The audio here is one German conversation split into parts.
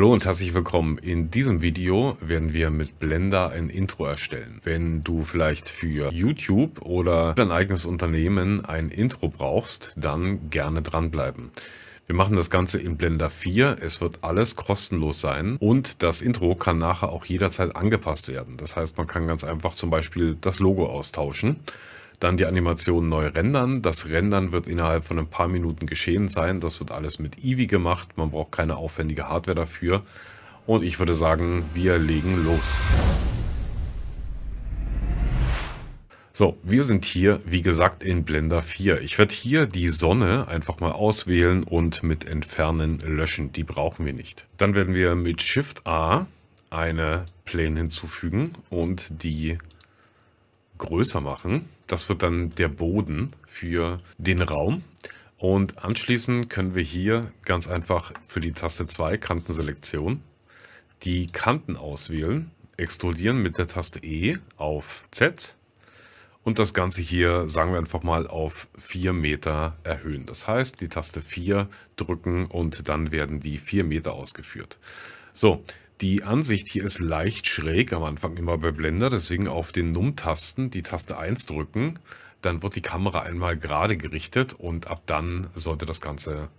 Hallo und herzlich willkommen. In diesem Video werden wir mit Blender ein Intro erstellen. Wenn du vielleicht für YouTube oder dein eigenes Unternehmen ein Intro brauchst, dann gerne dranbleiben. Wir machen das Ganze in Blender 4. Es wird alles kostenlos sein und das Intro kann nachher auch jederzeit angepasst werden. Das heißt, man kann ganz einfach zum Beispiel das Logo austauschen dann die Animation neu rendern. Das Rendern wird innerhalb von ein paar Minuten geschehen sein. Das wird alles mit Eevee gemacht. Man braucht keine aufwendige Hardware dafür. Und ich würde sagen, wir legen los. So, wir sind hier, wie gesagt, in Blender 4. Ich werde hier die Sonne einfach mal auswählen und mit Entfernen löschen. Die brauchen wir nicht. Dann werden wir mit Shift A eine Plane hinzufügen und die größer machen. Das wird dann der Boden für den Raum. Und anschließend können wir hier ganz einfach für die Taste 2 Kantenselektion die Kanten auswählen, extrudieren mit der Taste E auf Z und das Ganze hier, sagen wir einfach mal, auf 4 Meter erhöhen. Das heißt, die Taste 4 drücken und dann werden die 4 Meter ausgeführt. So, die Ansicht hier ist leicht schräg, am Anfang immer bei Blender, deswegen auf den Num-Tasten die Taste 1 drücken, dann wird die Kamera einmal gerade gerichtet und ab dann sollte das Ganze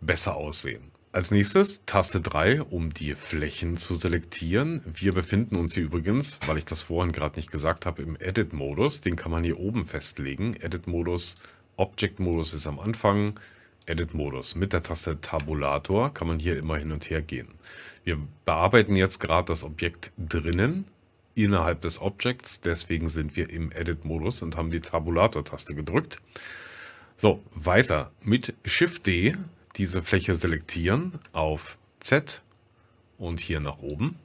besser aussehen. Als nächstes Taste 3, um die Flächen zu selektieren. Wir befinden uns hier übrigens, weil ich das vorhin gerade nicht gesagt habe, im Edit-Modus. Den kann man hier oben festlegen. Edit-Modus, Object-Modus ist am Anfang, Edit-Modus. Mit der Taste Tabulator kann man hier immer hin und her gehen. Wir bearbeiten jetzt gerade das Objekt drinnen, innerhalb des Objects. Deswegen sind wir im Edit-Modus und haben die Tabulator-Taste gedrückt. So, weiter mit Shift-D diese Fläche selektieren auf Z und hier nach oben.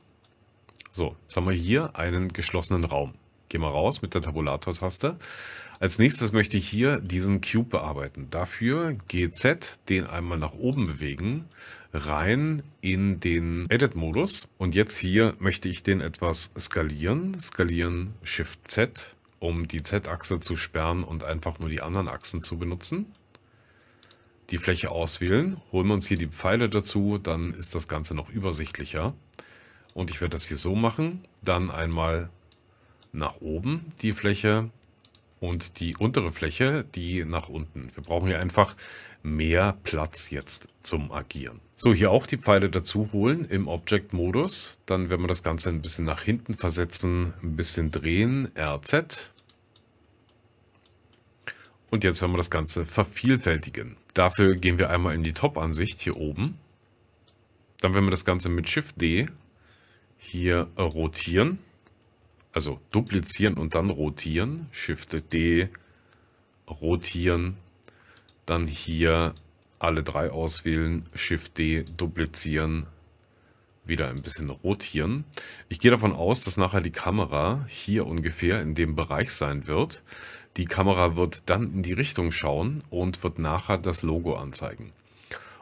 So, jetzt haben wir hier einen geschlossenen Raum. Geh mal raus mit der Tabulator-Taste. Als nächstes möchte ich hier diesen Cube bearbeiten. Dafür GZ, den einmal nach oben bewegen, rein in den Edit-Modus. Und jetzt hier möchte ich den etwas skalieren. Skalieren Shift-Z, um die Z-Achse zu sperren und einfach nur die anderen Achsen zu benutzen. Die Fläche auswählen, holen wir uns hier die Pfeile dazu, dann ist das Ganze noch übersichtlicher. Und ich werde das hier so machen, dann einmal nach oben, die Fläche und die untere Fläche, die nach unten. Wir brauchen hier einfach mehr Platz jetzt zum Agieren. So, hier auch die Pfeile dazu holen im Object-Modus. Dann werden wir das Ganze ein bisschen nach hinten versetzen, ein bisschen drehen, RZ. Und jetzt werden wir das Ganze vervielfältigen. Dafür gehen wir einmal in die Top-Ansicht hier oben. Dann werden wir das Ganze mit Shift-D hier rotieren also duplizieren und dann rotieren. Shift D, rotieren. Dann hier alle drei auswählen, Shift D, duplizieren, wieder ein bisschen rotieren. Ich gehe davon aus, dass nachher die Kamera hier ungefähr in dem Bereich sein wird. Die Kamera wird dann in die Richtung schauen und wird nachher das Logo anzeigen.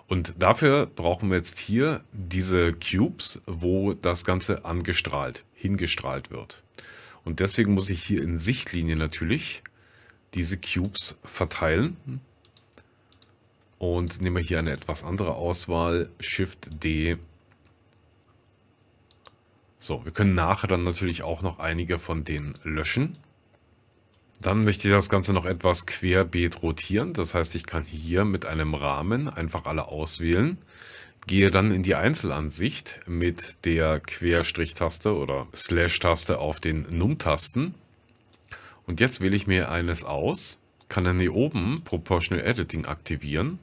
Und dafür brauchen wir jetzt hier diese Cubes, wo das Ganze angestrahlt, hingestrahlt wird. Und deswegen muss ich hier in Sichtlinie natürlich diese Cubes verteilen. Und nehme hier eine etwas andere Auswahl, Shift D. So, wir können nachher dann natürlich auch noch einige von denen löschen. Dann möchte ich das Ganze noch etwas querbeet rotieren. Das heißt, ich kann hier mit einem Rahmen einfach alle auswählen, gehe dann in die Einzelansicht mit der Querstrich-Taste oder Slash-Taste auf den Num-Tasten. Und jetzt wähle ich mir eines aus, kann dann hier oben Proportional Editing aktivieren.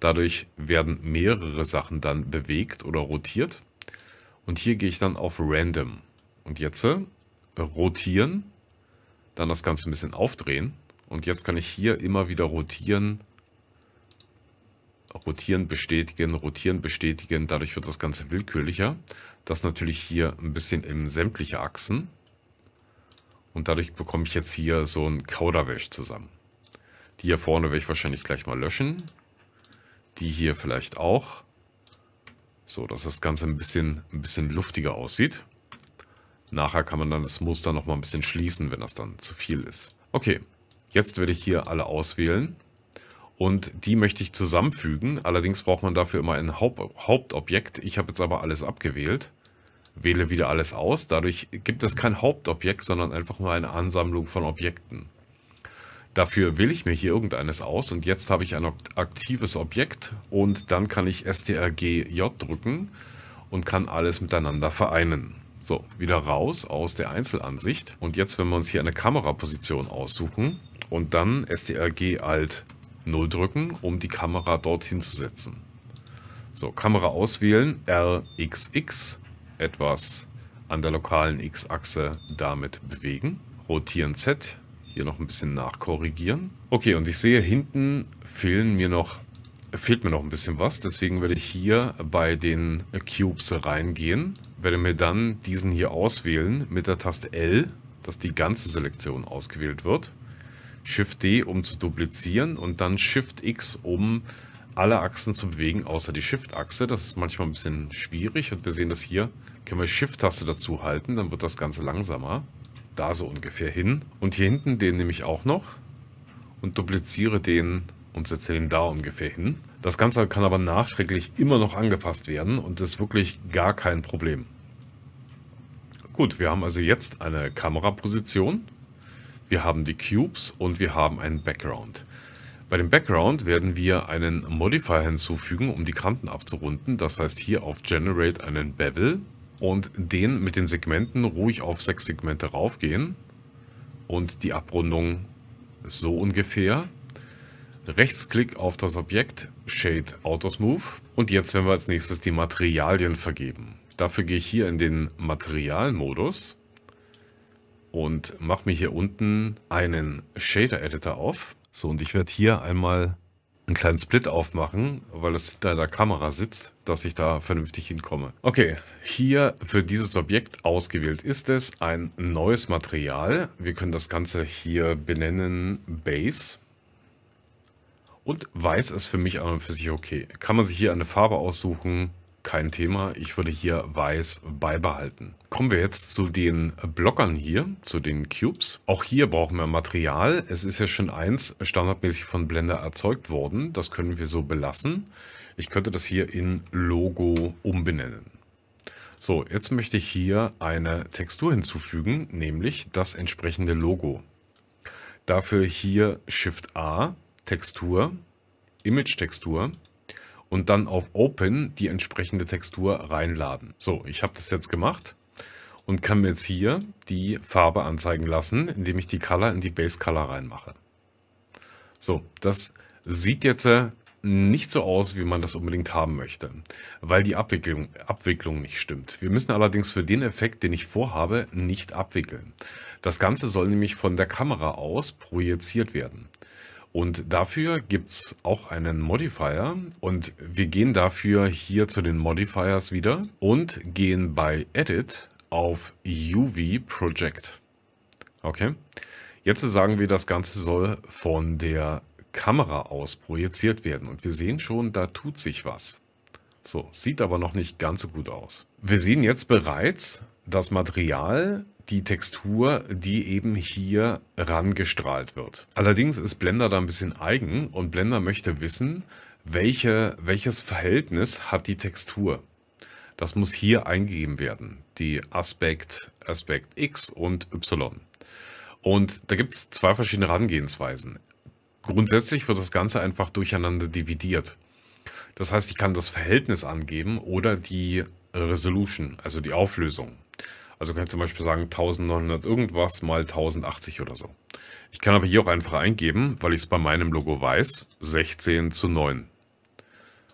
Dadurch werden mehrere Sachen dann bewegt oder rotiert. Und hier gehe ich dann auf Random. Und jetzt äh, rotieren dann das Ganze ein bisschen aufdrehen. Und jetzt kann ich hier immer wieder rotieren. Rotieren, bestätigen, rotieren, bestätigen. Dadurch wird das Ganze willkürlicher. Das natürlich hier ein bisschen in sämtliche Achsen. Und dadurch bekomme ich jetzt hier so ein Kauderwäsch zusammen. Die hier vorne werde ich wahrscheinlich gleich mal löschen. Die hier vielleicht auch. So, dass das Ganze ein bisschen, ein bisschen luftiger aussieht. Nachher kann man dann das Muster nochmal ein bisschen schließen, wenn das dann zu viel ist. Okay, jetzt werde ich hier alle auswählen. Und die möchte ich zusammenfügen. Allerdings braucht man dafür immer ein Haupt Hauptobjekt. Ich habe jetzt aber alles abgewählt. Wähle wieder alles aus. Dadurch gibt es kein Hauptobjekt, sondern einfach nur eine Ansammlung von Objekten. Dafür wähle ich mir hier irgendeines aus und jetzt habe ich ein aktives Objekt und dann kann ich STRGJ drücken und kann alles miteinander vereinen. So, wieder raus aus der Einzelansicht. Und jetzt, wenn wir uns hier eine Kameraposition aussuchen und dann STRG Alt 0 drücken, um die Kamera dorthin zu setzen. So, Kamera auswählen, RXX, etwas an der lokalen X-Achse damit bewegen. Rotieren Z, hier noch ein bisschen nachkorrigieren. Okay, und ich sehe, hinten fehlen mir noch fehlt mir noch ein bisschen was. Deswegen werde ich hier bei den Cubes reingehen werde mir dann diesen hier auswählen mit der Taste L, dass die ganze Selektion ausgewählt wird. Shift D, um zu duplizieren und dann Shift X, um alle Achsen zu bewegen, außer die Shift-Achse. Das ist manchmal ein bisschen schwierig und wir sehen das hier. Können wir Shift-Taste dazu halten, dann wird das Ganze langsamer. Da so ungefähr hin. Und hier hinten den nehme ich auch noch und dupliziere den und setze den da ungefähr hin. Das Ganze kann aber nachträglich immer noch angepasst werden und ist wirklich gar kein Problem. Gut, wir haben also jetzt eine Kameraposition, wir haben die Cubes und wir haben einen Background. Bei dem Background werden wir einen Modifier hinzufügen, um die Kanten abzurunden. Das heißt hier auf Generate einen Bevel und den mit den Segmenten ruhig auf sechs Segmente raufgehen und die Abrundung so ungefähr. Rechtsklick auf das Objekt, Shade Auto Smooth und jetzt werden wir als nächstes die Materialien vergeben. Dafür gehe ich hier in den Materialmodus und mache mir hier unten einen Shader Editor auf. So, und ich werde hier einmal einen kleinen Split aufmachen, weil es hinter der Kamera sitzt, dass ich da vernünftig hinkomme. Okay, hier für dieses Objekt ausgewählt ist es ein neues Material. Wir können das Ganze hier benennen Base. Und weiß ist für mich an und für sich okay. Kann man sich hier eine Farbe aussuchen, kein Thema. Ich würde hier weiß beibehalten. Kommen wir jetzt zu den Blockern hier, zu den Cubes. Auch hier brauchen wir Material. Es ist ja schon eins standardmäßig von Blender erzeugt worden. Das können wir so belassen. Ich könnte das hier in Logo umbenennen. So, jetzt möchte ich hier eine Textur hinzufügen, nämlich das entsprechende Logo. Dafür hier Shift A, Textur, Image Textur und dann auf Open die entsprechende Textur reinladen. So, ich habe das jetzt gemacht und kann mir jetzt hier die Farbe anzeigen lassen, indem ich die Color in die Base Color reinmache. So, das sieht jetzt äh, nicht so aus, wie man das unbedingt haben möchte, weil die Abwicklung, Abwicklung nicht stimmt. Wir müssen allerdings für den Effekt, den ich vorhabe, nicht abwickeln. Das Ganze soll nämlich von der Kamera aus projiziert werden. Und dafür gibt es auch einen Modifier und wir gehen dafür hier zu den Modifiers wieder und gehen bei Edit auf UV Project. Okay, jetzt sagen wir, das Ganze soll von der Kamera aus projiziert werden und wir sehen schon, da tut sich was. So, sieht aber noch nicht ganz so gut aus. Wir sehen jetzt bereits, das Material die Textur, die eben hier rangestrahlt wird. Allerdings ist Blender da ein bisschen eigen und Blender möchte wissen, welche, welches Verhältnis hat die Textur. Das muss hier eingegeben werden, die Aspekt, Aspekt X und Y. Und da gibt es zwei verschiedene Herangehensweisen. Grundsätzlich wird das Ganze einfach durcheinander dividiert. Das heißt, ich kann das Verhältnis angeben oder die Resolution, also die Auflösung. Also kann ich zum Beispiel sagen 1900 irgendwas mal 1080 oder so. Ich kann aber hier auch einfach eingeben, weil ich es bei meinem Logo weiß, 16 zu 9.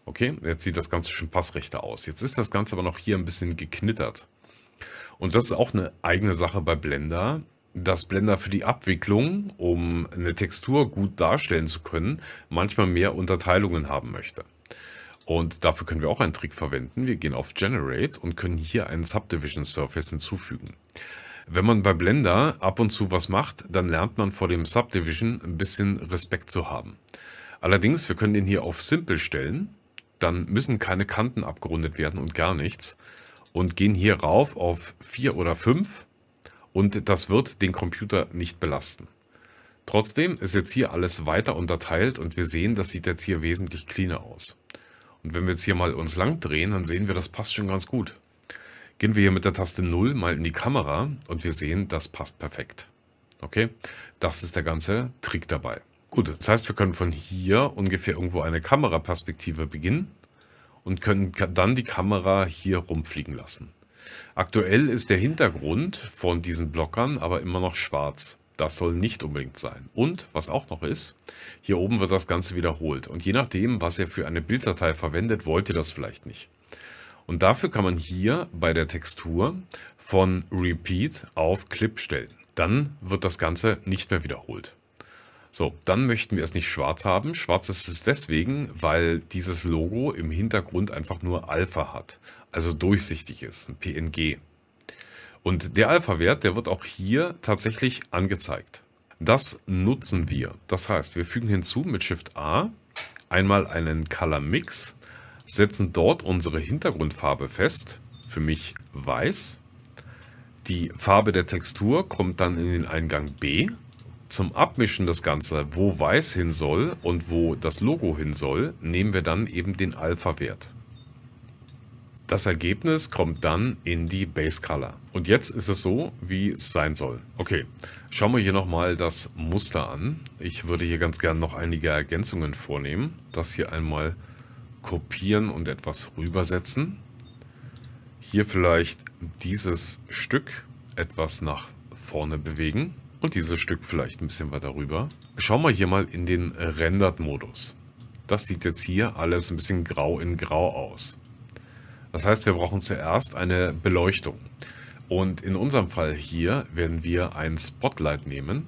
Okay, jetzt sieht das Ganze schon passrechter aus. Jetzt ist das Ganze aber noch hier ein bisschen geknittert. Und das ist auch eine eigene Sache bei Blender, dass Blender für die Abwicklung, um eine Textur gut darstellen zu können, manchmal mehr Unterteilungen haben möchte. Und dafür können wir auch einen Trick verwenden. Wir gehen auf Generate und können hier einen Subdivision Surface hinzufügen. Wenn man bei Blender ab und zu was macht, dann lernt man vor dem Subdivision ein bisschen Respekt zu haben. Allerdings, wir können den hier auf Simple stellen, dann müssen keine Kanten abgerundet werden und gar nichts. Und gehen hier rauf auf 4 oder 5 und das wird den Computer nicht belasten. Trotzdem ist jetzt hier alles weiter unterteilt und wir sehen, das sieht jetzt hier wesentlich cleaner aus. Und wenn wir jetzt hier mal uns lang drehen, dann sehen wir, das passt schon ganz gut. Gehen wir hier mit der Taste 0 mal in die Kamera und wir sehen, das passt perfekt. Okay, das ist der ganze Trick dabei. Gut, das heißt, wir können von hier ungefähr irgendwo eine Kameraperspektive beginnen und können dann die Kamera hier rumfliegen lassen. Aktuell ist der Hintergrund von diesen Blockern aber immer noch schwarz. Das soll nicht unbedingt sein. Und, was auch noch ist, hier oben wird das Ganze wiederholt. Und je nachdem, was ihr für eine Bilddatei verwendet, wollt ihr das vielleicht nicht. Und dafür kann man hier bei der Textur von Repeat auf Clip stellen. Dann wird das Ganze nicht mehr wiederholt. So, dann möchten wir es nicht schwarz haben. Schwarz ist es deswegen, weil dieses Logo im Hintergrund einfach nur Alpha hat, also durchsichtig ist, ein PNG. Und der Alpha-Wert, der wird auch hier tatsächlich angezeigt. Das nutzen wir. Das heißt, wir fügen hinzu mit Shift A einmal einen Color Mix, setzen dort unsere Hintergrundfarbe fest, für mich weiß. Die Farbe der Textur kommt dann in den Eingang B. Zum Abmischen das Ganze, wo weiß hin soll und wo das Logo hin soll, nehmen wir dann eben den Alpha-Wert. Das Ergebnis kommt dann in die Base Color. Und jetzt ist es so, wie es sein soll. Okay, schauen wir hier nochmal das Muster an. Ich würde hier ganz gern noch einige Ergänzungen vornehmen. Das hier einmal kopieren und etwas rübersetzen. Hier vielleicht dieses Stück etwas nach vorne bewegen und dieses Stück vielleicht ein bisschen weiter rüber. Schauen wir hier mal in den Rendered-Modus. Das sieht jetzt hier alles ein bisschen grau in grau aus. Das heißt, wir brauchen zuerst eine Beleuchtung. Und in unserem Fall hier werden wir ein Spotlight nehmen.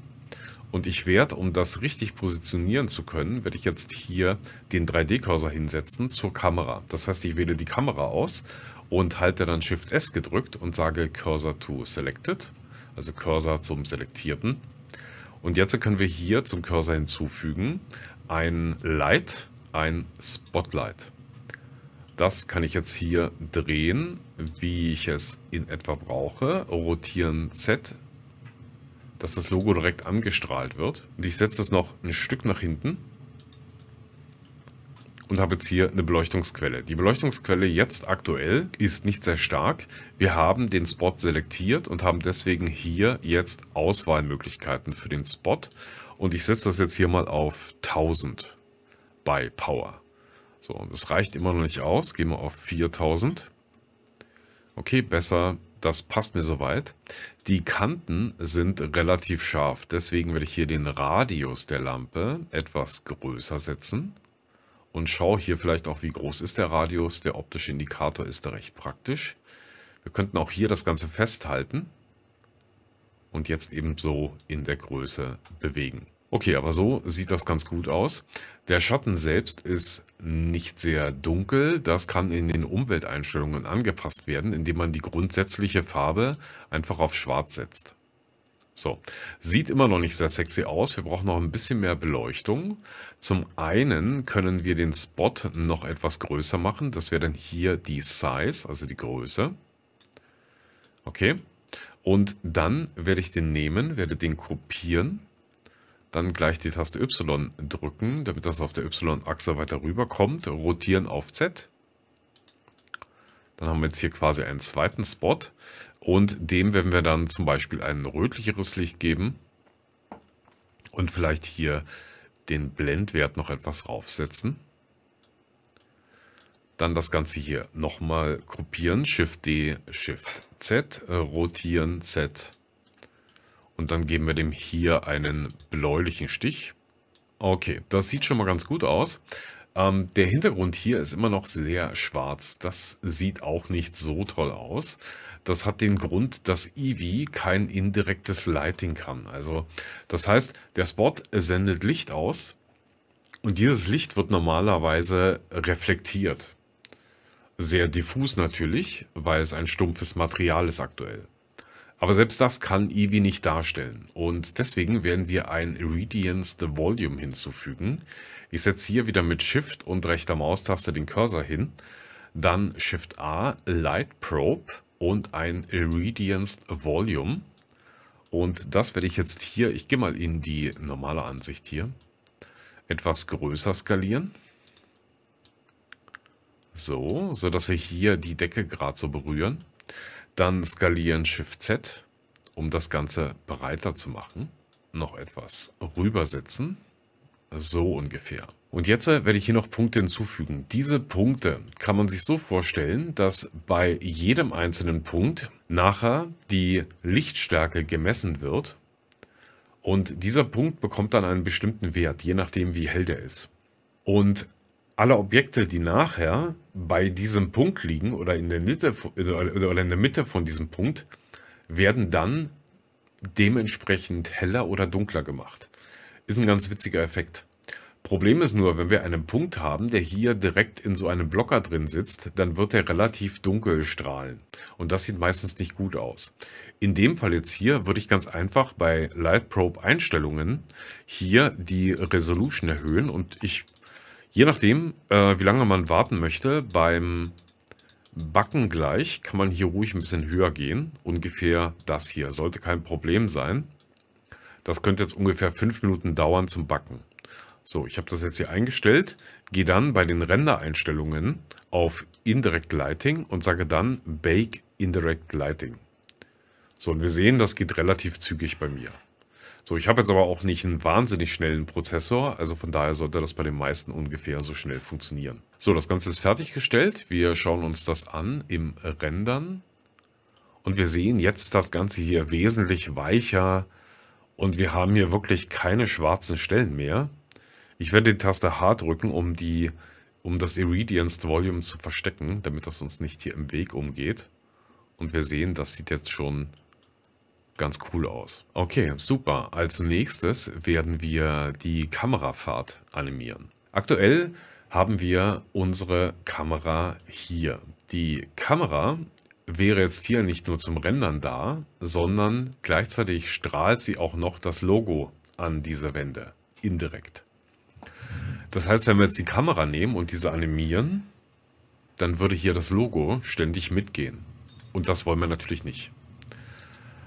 Und ich werde, um das richtig positionieren zu können, werde ich jetzt hier den 3D-Cursor hinsetzen zur Kamera. Das heißt, ich wähle die Kamera aus und halte dann Shift S gedrückt und sage Cursor to Selected, also Cursor zum Selektierten. Und jetzt können wir hier zum Cursor hinzufügen ein Light, ein Spotlight. Das kann ich jetzt hier drehen, wie ich es in etwa brauche. Rotieren Z, dass das Logo direkt angestrahlt wird. Und ich setze das noch ein Stück nach hinten und habe jetzt hier eine Beleuchtungsquelle. Die Beleuchtungsquelle jetzt aktuell ist nicht sehr stark. Wir haben den Spot selektiert und haben deswegen hier jetzt Auswahlmöglichkeiten für den Spot. Und ich setze das jetzt hier mal auf 1000 bei Power. So, und das reicht immer noch nicht aus. Gehen wir auf 4000. Okay, besser. Das passt mir soweit. Die Kanten sind relativ scharf. Deswegen werde ich hier den Radius der Lampe etwas größer setzen. Und schaue hier vielleicht auch, wie groß ist der Radius. Der optische Indikator ist recht praktisch. Wir könnten auch hier das Ganze festhalten. Und jetzt eben so in der Größe bewegen. Okay, aber so sieht das ganz gut aus. Der Schatten selbst ist nicht sehr dunkel. Das kann in den Umwelteinstellungen angepasst werden, indem man die grundsätzliche Farbe einfach auf schwarz setzt. So, sieht immer noch nicht sehr sexy aus. Wir brauchen noch ein bisschen mehr Beleuchtung. Zum einen können wir den Spot noch etwas größer machen. Das wäre dann hier die Size, also die Größe. Okay. Und dann werde ich den nehmen, werde den kopieren dann gleich die Taste Y drücken, damit das auf der Y-Achse weiter rüberkommt, rotieren auf Z. Dann haben wir jetzt hier quasi einen zweiten Spot und dem werden wir dann zum Beispiel ein rötlicheres Licht geben und vielleicht hier den Blendwert noch etwas raufsetzen. Dann das Ganze hier nochmal kopieren, Shift D, Shift Z, äh, rotieren, Z, und dann geben wir dem hier einen bläulichen Stich. Okay, das sieht schon mal ganz gut aus. Ähm, der Hintergrund hier ist immer noch sehr schwarz. Das sieht auch nicht so toll aus. Das hat den Grund, dass Eevee kein indirektes Lighting kann. Also das heißt, der Spot sendet Licht aus und dieses Licht wird normalerweise reflektiert. Sehr diffus natürlich, weil es ein stumpfes Material ist aktuell. Aber selbst das kann Eevee nicht darstellen. Und deswegen werden wir ein Irradianced Volume hinzufügen. Ich setze hier wieder mit Shift und rechter Maustaste den Cursor hin. Dann Shift A, Light Probe und ein Irradianced Volume. Und das werde ich jetzt hier, ich gehe mal in die normale Ansicht hier, etwas größer skalieren. So, sodass wir hier die Decke gerade so berühren. Dann skalieren Shift Z, um das Ganze breiter zu machen. Noch etwas rübersetzen. So ungefähr. Und jetzt äh, werde ich hier noch Punkte hinzufügen. Diese Punkte kann man sich so vorstellen, dass bei jedem einzelnen Punkt nachher die Lichtstärke gemessen wird. Und dieser Punkt bekommt dann einen bestimmten Wert, je nachdem wie hell der ist. Und alle Objekte, die nachher bei diesem Punkt liegen oder in der Mitte, äh, oder in der Mitte von diesem Punkt, werden dann dementsprechend heller oder dunkler gemacht. Ist ein ganz witziger Effekt. Problem ist nur, wenn wir einen Punkt haben, der hier direkt in so einem Blocker drin sitzt, dann wird er relativ dunkel strahlen. Und das sieht meistens nicht gut aus. In dem Fall jetzt hier würde ich ganz einfach bei Light Probe Einstellungen hier die Resolution erhöhen und ich Je nachdem, äh, wie lange man warten möchte, beim Backen gleich kann man hier ruhig ein bisschen höher gehen. Ungefähr das hier. Sollte kein Problem sein. Das könnte jetzt ungefähr 5 Minuten dauern zum Backen. So, ich habe das jetzt hier eingestellt. Gehe dann bei den Rendereinstellungen auf Indirect Lighting und sage dann Bake Indirect Lighting. So, und wir sehen, das geht relativ zügig bei mir. So, ich habe jetzt aber auch nicht einen wahnsinnig schnellen Prozessor, also von daher sollte das bei den meisten ungefähr so schnell funktionieren. So, das Ganze ist fertiggestellt. Wir schauen uns das an im Rendern. Und wir sehen jetzt das Ganze hier wesentlich weicher und wir haben hier wirklich keine schwarzen Stellen mehr. Ich werde die Taste H drücken, um, die, um das Irradianced Volume zu verstecken, damit das uns nicht hier im Weg umgeht. Und wir sehen, das sieht jetzt schon ganz cool aus. Okay, super. Als nächstes werden wir die Kamerafahrt animieren. Aktuell haben wir unsere Kamera hier. Die Kamera wäre jetzt hier nicht nur zum Rendern da, sondern gleichzeitig strahlt sie auch noch das Logo an diese Wände, indirekt. Das heißt, wenn wir jetzt die Kamera nehmen und diese animieren, dann würde hier das Logo ständig mitgehen. Und das wollen wir natürlich nicht.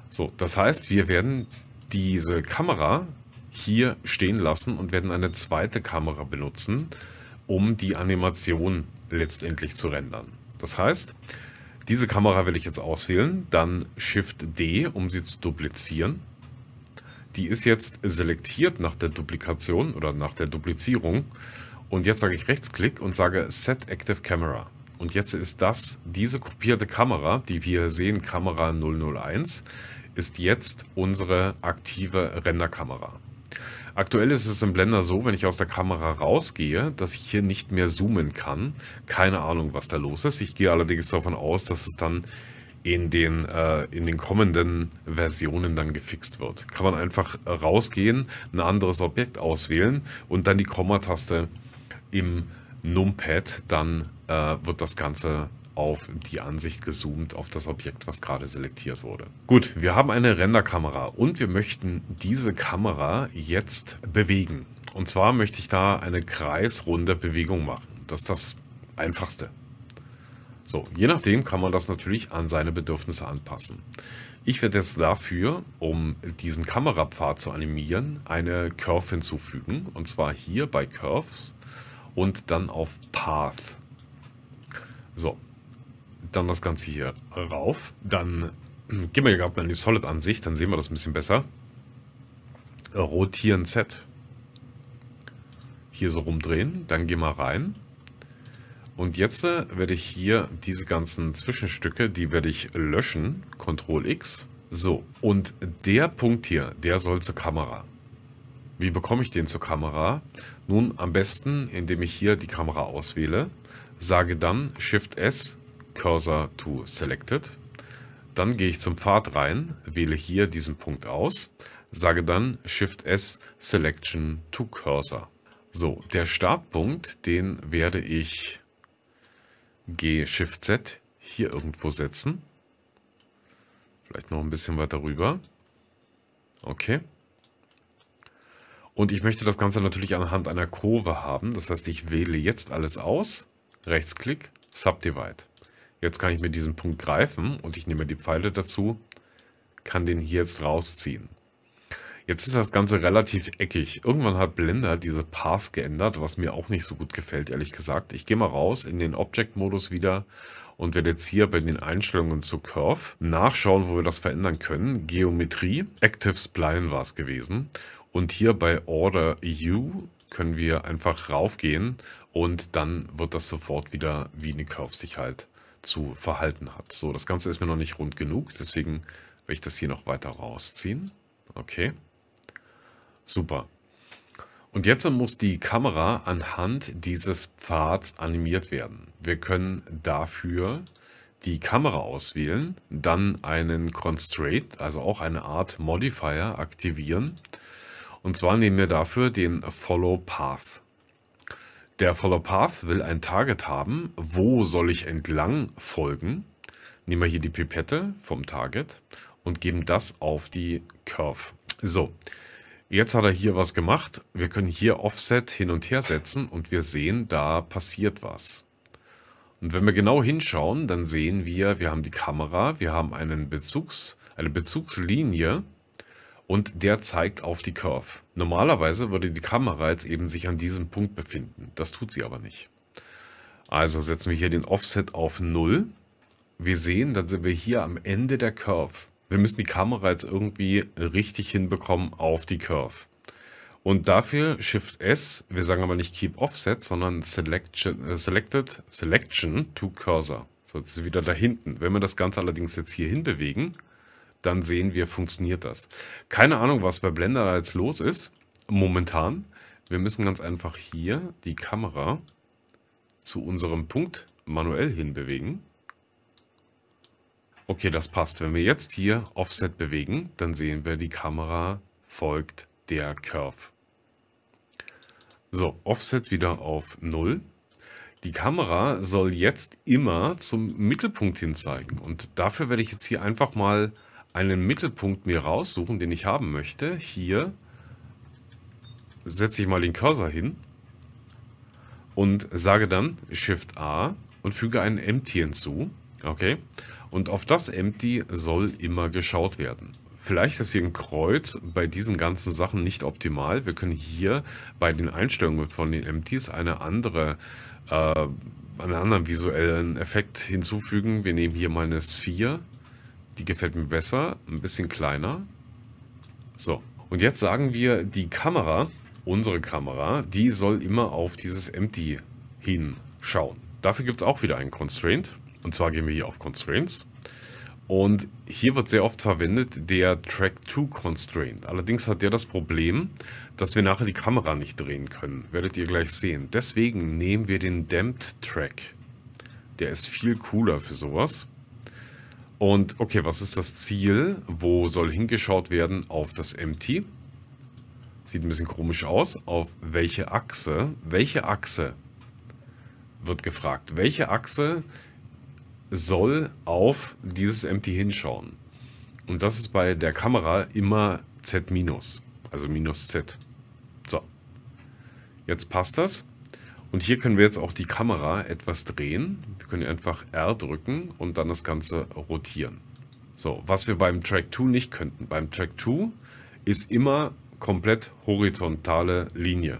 So, das heißt, wir werden diese Kamera hier stehen lassen und werden eine zweite Kamera benutzen, um die Animation letztendlich zu rendern. Das heißt, diese Kamera will ich jetzt auswählen, dann Shift D, um sie zu duplizieren. Die ist jetzt selektiert nach der Duplikation oder nach der Duplizierung. Und jetzt sage ich Rechtsklick und sage Set Active Camera. Und jetzt ist das diese kopierte Kamera, die wir sehen, Kamera 001, ist jetzt unsere aktive Renderkamera. Aktuell ist es im Blender so, wenn ich aus der Kamera rausgehe, dass ich hier nicht mehr zoomen kann. Keine Ahnung, was da los ist. Ich gehe allerdings davon aus, dass es dann in den, äh, in den kommenden Versionen dann gefixt wird. Kann man einfach rausgehen, ein anderes Objekt auswählen und dann die Komma-Taste im Numpad, dann äh, wird das Ganze auf die Ansicht gezoomt auf das Objekt, was gerade selektiert wurde. Gut, wir haben eine Renderkamera und wir möchten diese Kamera jetzt bewegen. Und zwar möchte ich da eine kreisrunde Bewegung machen. Das ist das Einfachste. So, je nachdem kann man das natürlich an seine Bedürfnisse anpassen. Ich werde jetzt dafür, um diesen Kamerapfad zu animieren, eine Curve hinzufügen. Und zwar hier bei Curves und dann auf Path. So, dann das Ganze hier rauf. Dann hm, gehen wir gerade mal in die Solid-Ansicht, dann sehen wir das ein bisschen besser. Rotieren Z. Hier so rumdrehen, dann gehen wir rein. Und jetzt äh, werde ich hier diese ganzen Zwischenstücke, die werde ich löschen. Ctrl X. So, und der Punkt hier, der soll zur Kamera. Wie bekomme ich den zur Kamera? Nun, am besten, indem ich hier die Kamera auswähle, sage dann Shift S, Cursor to Selected. Dann gehe ich zum Pfad rein, wähle hier diesen Punkt aus, sage dann Shift S Selection to Cursor. So, der Startpunkt, den werde ich G Shift Z hier irgendwo setzen. Vielleicht noch ein bisschen weiter rüber. Okay. Und ich möchte das Ganze natürlich anhand einer Kurve haben. Das heißt, ich wähle jetzt alles aus. Rechtsklick, Subdivide. Jetzt kann ich mir diesen Punkt greifen und ich nehme die Pfeile dazu, kann den hier jetzt rausziehen. Jetzt ist das Ganze relativ eckig. Irgendwann hat Blender diese Path geändert, was mir auch nicht so gut gefällt, ehrlich gesagt. Ich gehe mal raus in den Object-Modus wieder und werde jetzt hier bei den Einstellungen zu Curve nachschauen, wo wir das verändern können. Geometrie, Active Spline war es gewesen. Und hier bei Order U können wir einfach raufgehen und dann wird das sofort wieder wie eine Curve sich halt zu verhalten hat. So, das Ganze ist mir noch nicht rund genug, deswegen werde ich das hier noch weiter rausziehen. Okay. Super. Und jetzt muss die Kamera anhand dieses Pfads animiert werden. Wir können dafür die Kamera auswählen, dann einen Constraint, also auch eine Art Modifier aktivieren. Und zwar nehmen wir dafür den Follow Path. Der Follow Path will ein Target haben. Wo soll ich entlang folgen? Nehmen wir hier die Pipette vom Target und geben das auf die Curve. So, jetzt hat er hier was gemacht. Wir können hier Offset hin und her setzen und wir sehen, da passiert was. Und wenn wir genau hinschauen, dann sehen wir, wir haben die Kamera, wir haben einen Bezugs, eine Bezugslinie und der zeigt auf die Curve. Normalerweise würde die Kamera jetzt eben sich an diesem Punkt befinden. Das tut sie aber nicht. Also setzen wir hier den Offset auf 0. Wir sehen, dann sind wir hier am Ende der Curve. Wir müssen die Kamera jetzt irgendwie richtig hinbekommen auf die Curve. Und dafür Shift S, wir sagen aber nicht Keep Offset, sondern Selection, äh, Selected Selection to Cursor. So, jetzt ist wieder da hinten. Wenn wir das Ganze allerdings jetzt hier hinbewegen, dann sehen wir, funktioniert das. Keine Ahnung, was bei Blender da jetzt los ist, momentan. Wir müssen ganz einfach hier die Kamera zu unserem Punkt manuell hinbewegen. Okay, das passt. Wenn wir jetzt hier Offset bewegen, dann sehen wir, die Kamera folgt der Curve. So, Offset wieder auf 0. Die Kamera soll jetzt immer zum Mittelpunkt hin zeigen. Und dafür werde ich jetzt hier einfach mal einen Mittelpunkt mir raussuchen, den ich haben möchte. Hier setze ich mal den Cursor hin und sage dann Shift A und füge ein Empty hinzu. Okay. Und auf das Empty soll immer geschaut werden. Vielleicht ist hier ein Kreuz bei diesen ganzen Sachen nicht optimal. Wir können hier bei den Einstellungen von den Empties eine andere, äh, einen anderen visuellen Effekt hinzufügen. Wir nehmen hier mal eine Sphere die gefällt mir besser, ein bisschen kleiner. So, und jetzt sagen wir, die Kamera, unsere Kamera, die soll immer auf dieses Empty hinschauen. Dafür gibt es auch wieder einen Constraint. Und zwar gehen wir hier auf Constraints. Und hier wird sehr oft verwendet der Track-to-Constraint. Allerdings hat der das Problem, dass wir nachher die Kamera nicht drehen können. Werdet ihr gleich sehen. Deswegen nehmen wir den Damped Track. Der ist viel cooler für sowas. Und okay, was ist das Ziel? Wo soll hingeschaut werden? Auf das MT. Sieht ein bisschen komisch aus. Auf welche Achse? Welche Achse wird gefragt? Welche Achse soll auf dieses MT hinschauen? Und das ist bei der Kamera immer Z-, also minus Z. So. Jetzt passt das. Und hier können wir jetzt auch die Kamera etwas drehen könnt ihr einfach R drücken und dann das Ganze rotieren. So, was wir beim Track 2 nicht könnten. Beim Track 2 ist immer komplett horizontale Linie.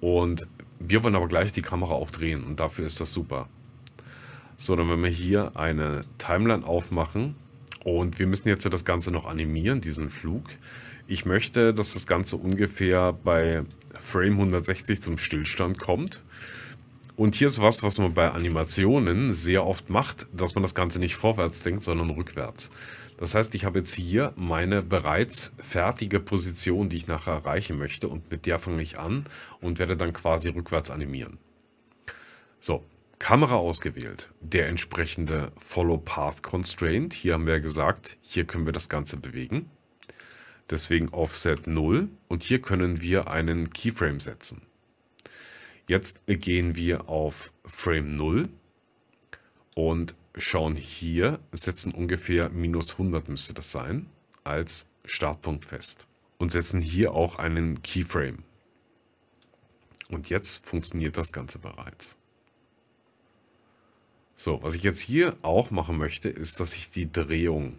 Und wir wollen aber gleich die Kamera auch drehen und dafür ist das super. So, dann werden wir hier eine Timeline aufmachen und wir müssen jetzt das Ganze noch animieren, diesen Flug. Ich möchte, dass das Ganze ungefähr bei Frame 160 zum Stillstand kommt und hier ist was, was man bei Animationen sehr oft macht, dass man das Ganze nicht vorwärts denkt, sondern rückwärts. Das heißt, ich habe jetzt hier meine bereits fertige Position, die ich nachher erreichen möchte und mit der fange ich an und werde dann quasi rückwärts animieren. So, Kamera ausgewählt, der entsprechende Follow Path Constraint. Hier haben wir gesagt, hier können wir das Ganze bewegen. Deswegen Offset 0 und hier können wir einen Keyframe setzen. Jetzt gehen wir auf Frame 0 und schauen hier, setzen ungefähr minus 100 müsste das sein, als Startpunkt fest. Und setzen hier auch einen Keyframe. Und jetzt funktioniert das Ganze bereits. So, was ich jetzt hier auch machen möchte, ist, dass ich die Drehung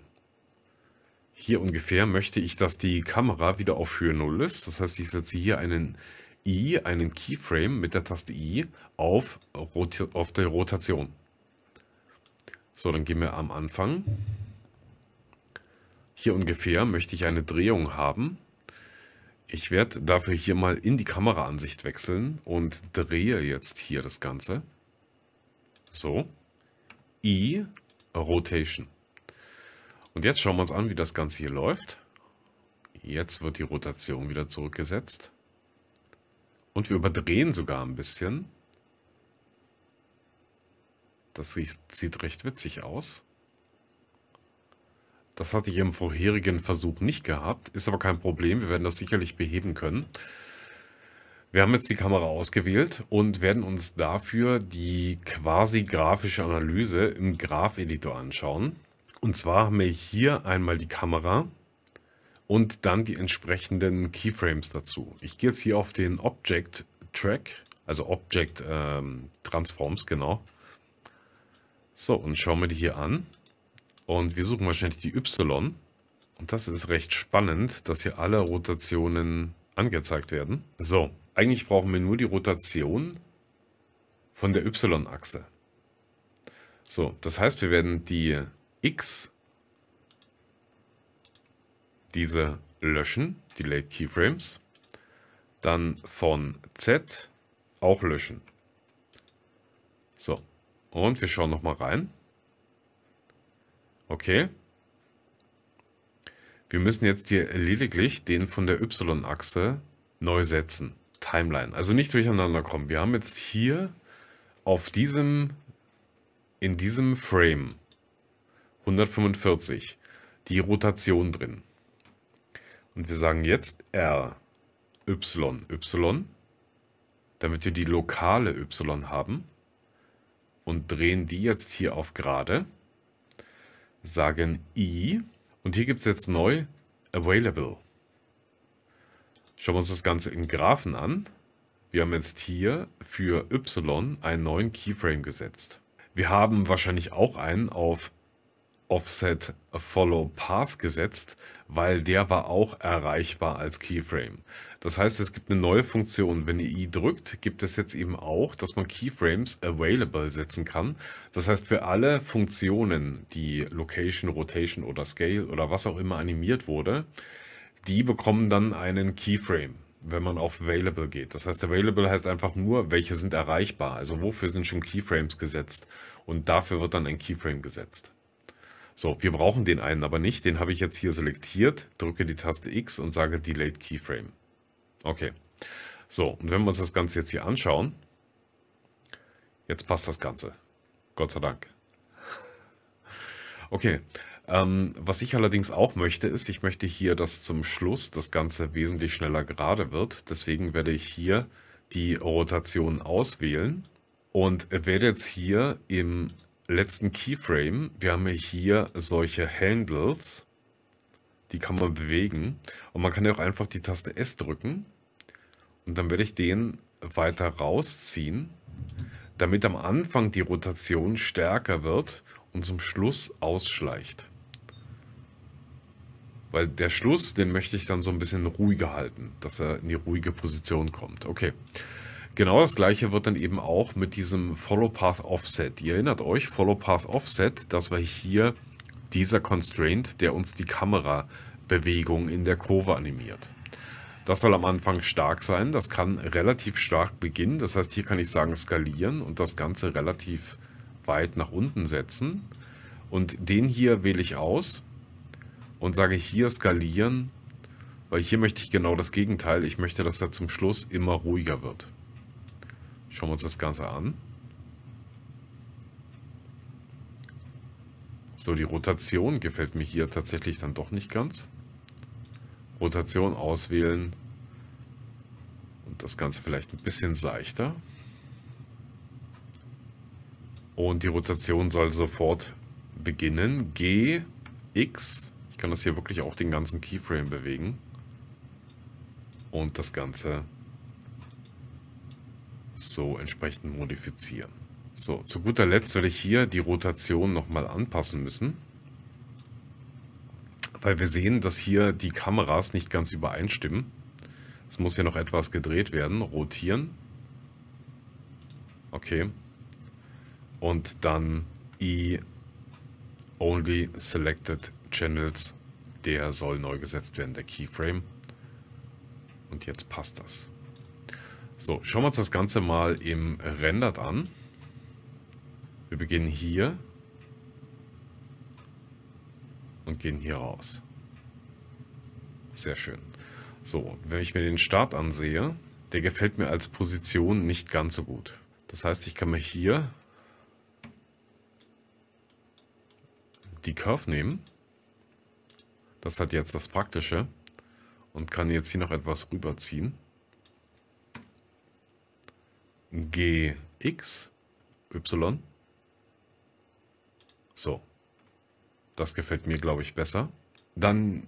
hier ungefähr möchte ich, dass die Kamera wieder auf Höhe 0 ist. Das heißt, ich setze hier einen I einen Keyframe mit der Taste I auf, auf der Rotation. So, dann gehen wir am Anfang. Hier ungefähr möchte ich eine Drehung haben. Ich werde dafür hier mal in die Kameraansicht wechseln und drehe jetzt hier das Ganze. So. I, Rotation. Und jetzt schauen wir uns an, wie das Ganze hier läuft. Jetzt wird die Rotation wieder zurückgesetzt. Und wir überdrehen sogar ein bisschen. Das sieht recht witzig aus. Das hatte ich im vorherigen Versuch nicht gehabt. Ist aber kein Problem. Wir werden das sicherlich beheben können. Wir haben jetzt die Kamera ausgewählt und werden uns dafür die quasi grafische Analyse im Graph-Editor anschauen. Und zwar haben wir hier einmal die Kamera und dann die entsprechenden Keyframes dazu. Ich gehe jetzt hier auf den Object Track, also Object ähm, Transforms, genau. So, und schauen wir die hier an. Und wir suchen wahrscheinlich die Y. Und das ist recht spannend, dass hier alle Rotationen angezeigt werden. So, eigentlich brauchen wir nur die Rotation von der Y-Achse. So, das heißt, wir werden die X diese löschen, Delayed Keyframes. Dann von Z auch löschen. So, und wir schauen nochmal rein. Okay. Wir müssen jetzt hier lediglich den von der Y-Achse neu setzen. Timeline. Also nicht durcheinander kommen. Wir haben jetzt hier auf diesem, in diesem Frame 145 die Rotation drin. Und wir sagen jetzt R, Y, Y, damit wir die lokale Y haben. Und drehen die jetzt hier auf gerade. Sagen I. Und hier gibt es jetzt neu Available. Schauen wir uns das Ganze in Graphen an. Wir haben jetzt hier für Y einen neuen Keyframe gesetzt. Wir haben wahrscheinlich auch einen auf Offset Follow Path gesetzt, weil der war auch erreichbar als Keyframe. Das heißt, es gibt eine neue Funktion. Wenn ihr I drückt, gibt es jetzt eben auch, dass man Keyframes available setzen kann. Das heißt, für alle Funktionen, die Location, Rotation oder Scale oder was auch immer animiert wurde, die bekommen dann einen Keyframe wenn man auf Available geht. Das heißt, Available heißt einfach nur, welche sind erreichbar. Also wofür sind schon Keyframes gesetzt. Und dafür wird dann ein Keyframe gesetzt. So, wir brauchen den einen aber nicht. Den habe ich jetzt hier selektiert, drücke die Taste X und sage Delayed Keyframe. Okay. So, und wenn wir uns das Ganze jetzt hier anschauen, jetzt passt das Ganze. Gott sei Dank. Okay, ähm, was ich allerdings auch möchte, ist, ich möchte hier, dass zum Schluss das Ganze wesentlich schneller gerade wird. Deswegen werde ich hier die Rotation auswählen und werde jetzt hier im letzten Keyframe, wir haben hier solche Handles, die kann man bewegen und man kann ja auch einfach die Taste S drücken und dann werde ich den weiter rausziehen, damit am Anfang die Rotation stärker wird und zum Schluss ausschleicht. Weil der Schluss, den möchte ich dann so ein bisschen ruhiger halten, dass er in die ruhige Position kommt. Okay. Genau das gleiche wird dann eben auch mit diesem Follow Path Offset. Ihr erinnert euch, Follow Path Offset, das war hier dieser Constraint, der uns die Kamerabewegung in der Kurve animiert. Das soll am Anfang stark sein, das kann relativ stark beginnen. Das heißt, hier kann ich sagen skalieren und das Ganze relativ weit nach unten setzen. Und den hier wähle ich aus und sage hier skalieren, weil hier möchte ich genau das Gegenteil. Ich möchte, dass er zum Schluss immer ruhiger wird. Schauen wir uns das Ganze an. So, die Rotation gefällt mir hier tatsächlich dann doch nicht ganz. Rotation auswählen und das Ganze vielleicht ein bisschen seichter. Und die Rotation soll sofort beginnen. G, X. Ich kann das hier wirklich auch den ganzen Keyframe bewegen. Und das Ganze so entsprechend modifizieren. So, zu guter Letzt werde ich hier die Rotation nochmal anpassen müssen. Weil wir sehen, dass hier die Kameras nicht ganz übereinstimmen. Es muss ja noch etwas gedreht werden. Rotieren. Okay. Und dann E Only Selected Channels. Der soll neu gesetzt werden, der Keyframe. Und jetzt passt das. So, schauen wir uns das Ganze mal im Rendered an. Wir beginnen hier und gehen hier raus. Sehr schön. So, wenn ich mir den Start ansehe, der gefällt mir als Position nicht ganz so gut. Das heißt, ich kann mir hier die Curve nehmen. Das hat jetzt das Praktische und kann jetzt hier noch etwas rüberziehen. GX, Y. So. Das gefällt mir, glaube ich, besser. Dann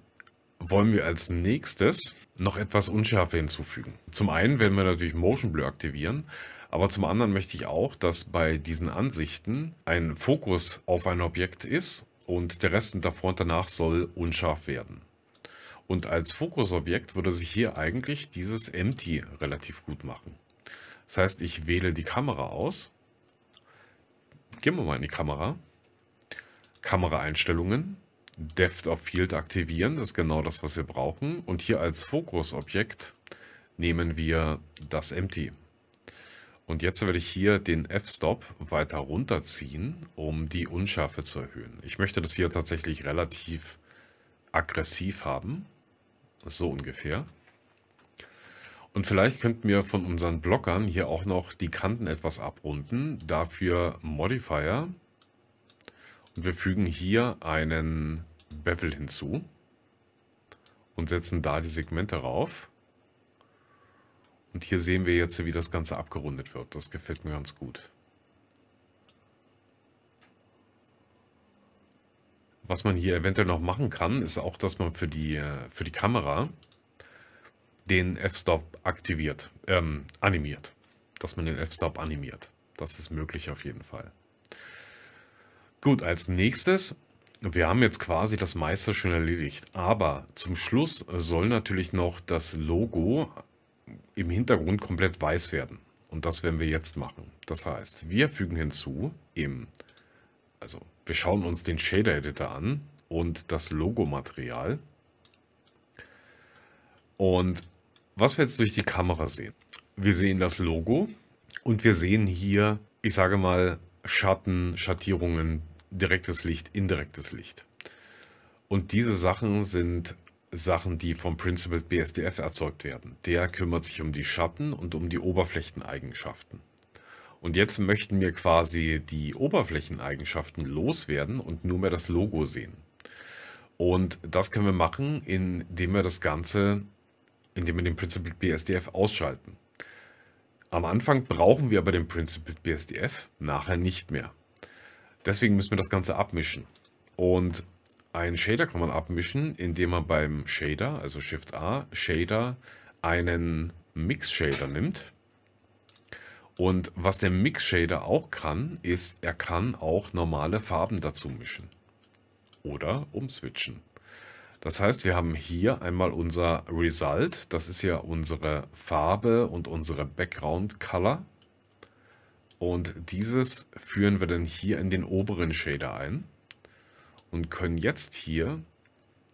wollen wir als nächstes noch etwas Unschärfe hinzufügen. Zum einen werden wir natürlich Motion Blur aktivieren, aber zum anderen möchte ich auch, dass bei diesen Ansichten ein Fokus auf ein Objekt ist und der Rest und davor und danach soll unscharf werden. Und als Fokusobjekt würde sich hier eigentlich dieses Empty relativ gut machen. Das heißt, ich wähle die Kamera aus. Gehen wir mal in die Kamera. Kameraeinstellungen. Depth of Field aktivieren. Das ist genau das, was wir brauchen. Und hier als Fokusobjekt nehmen wir das Empty. Und jetzt werde ich hier den F-Stop weiter runterziehen, um die Unschärfe zu erhöhen. Ich möchte das hier tatsächlich relativ aggressiv haben. So ungefähr. Und vielleicht könnten wir von unseren Blockern hier auch noch die Kanten etwas abrunden. Dafür Modifier. Und wir fügen hier einen Bevel hinzu. Und setzen da die Segmente rauf. Und hier sehen wir jetzt, wie das Ganze abgerundet wird. Das gefällt mir ganz gut. Was man hier eventuell noch machen kann, ist auch, dass man für die, äh, für die Kamera den F-Stop aktiviert, ähm, animiert. Dass man den F-Stop animiert. Das ist möglich auf jeden Fall. Gut, als nächstes, wir haben jetzt quasi das meiste schon erledigt, aber zum Schluss soll natürlich noch das Logo im Hintergrund komplett weiß werden. Und das werden wir jetzt machen. Das heißt, wir fügen hinzu im, also wir schauen uns den Shader Editor an und das Logo Material. Und was wir jetzt durch die Kamera sehen. Wir sehen das Logo und wir sehen hier, ich sage mal, Schatten, Schattierungen, direktes Licht, indirektes Licht. Und diese Sachen sind Sachen, die vom Principled BSDF erzeugt werden. Der kümmert sich um die Schatten und um die Oberflächeneigenschaften. Und jetzt möchten wir quasi die Oberflächeneigenschaften loswerden und nur mehr das Logo sehen. Und das können wir machen, indem wir das Ganze indem wir den Principled BSDF ausschalten. Am Anfang brauchen wir aber den Principled BSDF, nachher nicht mehr. Deswegen müssen wir das Ganze abmischen. Und einen Shader kann man abmischen, indem man beim Shader, also Shift A, Shader, einen Mix Shader nimmt. Und was der Mix Shader auch kann, ist, er kann auch normale Farben dazu mischen. Oder umswitchen. Das heißt, wir haben hier einmal unser Result. Das ist ja unsere Farbe und unsere Background Color. Und dieses führen wir dann hier in den oberen Shader ein und können jetzt hier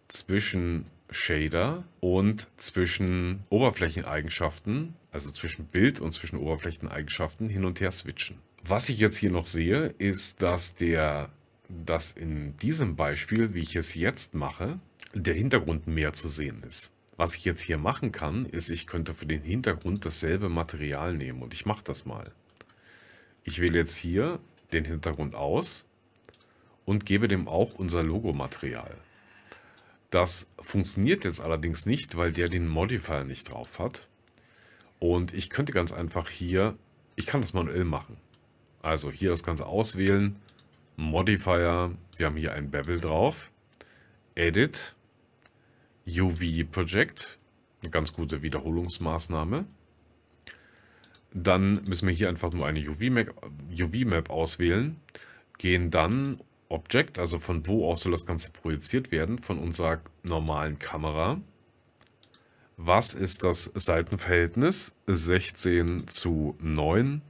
zwischen Shader und zwischen Oberflächeneigenschaften, also zwischen Bild und zwischen Oberflächeneigenschaften hin und her switchen. Was ich jetzt hier noch sehe, ist, dass der dass in diesem Beispiel, wie ich es jetzt mache, der Hintergrund mehr zu sehen ist. Was ich jetzt hier machen kann, ist, ich könnte für den Hintergrund dasselbe Material nehmen und ich mache das mal. Ich wähle jetzt hier den Hintergrund aus und gebe dem auch unser Logomaterial. Das funktioniert jetzt allerdings nicht, weil der den Modifier nicht drauf hat. Und ich könnte ganz einfach hier, ich kann das manuell machen. Also hier das Ganze auswählen, Modifier, wir haben hier ein Bevel drauf, Edit, UV Project, eine ganz gute Wiederholungsmaßnahme. Dann müssen wir hier einfach nur eine UV-Map UV auswählen, gehen dann Object, also von wo aus soll das Ganze projiziert werden, von unserer normalen Kamera. Was ist das Seitenverhältnis? 16 zu 9.